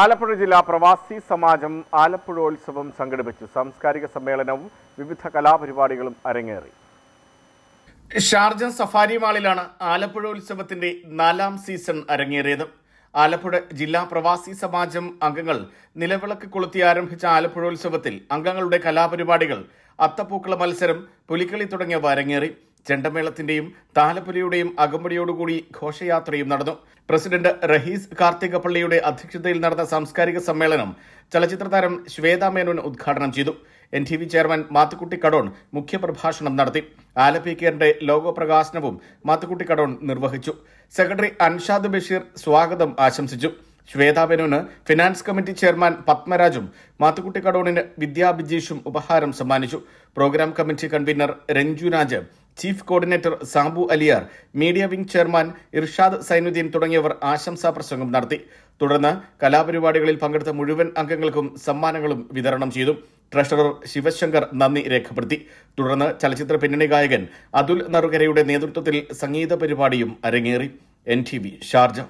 ആലപ്പുഴ ജില്ലാ പ്രവാസി സമാജം ആലപ്പുഴോത്സവം സംഘടിപ്പിച്ചു സാംസ്കാരിക സമ്മേളനവും വിവിധ കലാപരിപാടികളും അരങ്ങേറി ഷാർജൻ സഫാരി മാളിലാണ് ആലപ്പുഴോത്സവത്തിന്റെ ഉത്സവത്തിന്റെ നാലാം സീസൺ അരങ്ങേറിയത് ആലപ്പുഴ ജില്ലാ പ്രവാസി സമാജം അംഗങ്ങൾ നിലവിളക്ക് കൊളുത്തി ആരംഭിച്ച ആലപ്പുഴോത്സവത്തിൽ ഉത്സവത്തിൽ അംഗങ്ങളുടെ കലാപരിപാടികൾ അത്തപ്പൂക്കള മത്സരം പുലിക്കളി തുടങ്ങിയവ അരങ്ങേറി ചെണ്ടമേളത്തിന്റെയും താലപ്പൊലിയുടെയും അകമ്പടിയോടുകൂടി ഘോഷയാത്രയും നടന്നു പ്രസിഡന്റ് റഹീസ് കാർത്തികപ്പള്ളിയുടെ അധ്യക്ഷതയിൽ നടന്ന സാംസ്കാരിക സമ്മേളനം ചലച്ചിത്ര താരം ശ്വേത മേനോൻ ഉദ്ഘാടനം ചെയ്തു N T V chairman Mathukutty Kadon മുഖ്യപ്രഭാഷണം നടത്തി ആലപ്പിക്കറിന്റെ ലോഗോ പ്രകാശനവും മാത്തുക്കുട്ടി കടോൺ നിർവഹിച്ചു സെക്രട്ടറി അൻഷാദ് ബഷീർ സ്വാഗതം ആശംസിച്ചു ശ്വേതാബെനുവിന് ഫിനാൻസ് കമ്മിറ്റി ചെയർമാൻ പത്മരാജും മാത്തുക്കുട്ടി കടോണിന് വിദ്യാബിജീഷും ഉപഹാരം സമ്മാനിച്ചു program committee convener Ranjuraj chief coordinator Sabu Aliyar media wing chairman Irshad Zainuddin തുടങ്ങിയവർ ആശംസാ പ്രസംഗം നടത്തി തുടർന്ന് കലാപരിപാടികളിൽ പങ്കെടുത്ത മുഴുവൻ അംഗങ്ങൾക്കും സമ്മാനങ്ങളും വിതരണം ചെയ്തു ട്രഷറർ ശിവശങ്കർ നന്ദി രേഖപ്പെടുത്തി തുടർന്ന് ചലച്ചിത്ര പിന്നണി ഗായകൻ അതുൽ നറുകരയുടെ നേതൃത്വത്തിൽ സംഗീത പരിപാടിയും അരങ്ങേറി എൻ ടി വി ഷാർജ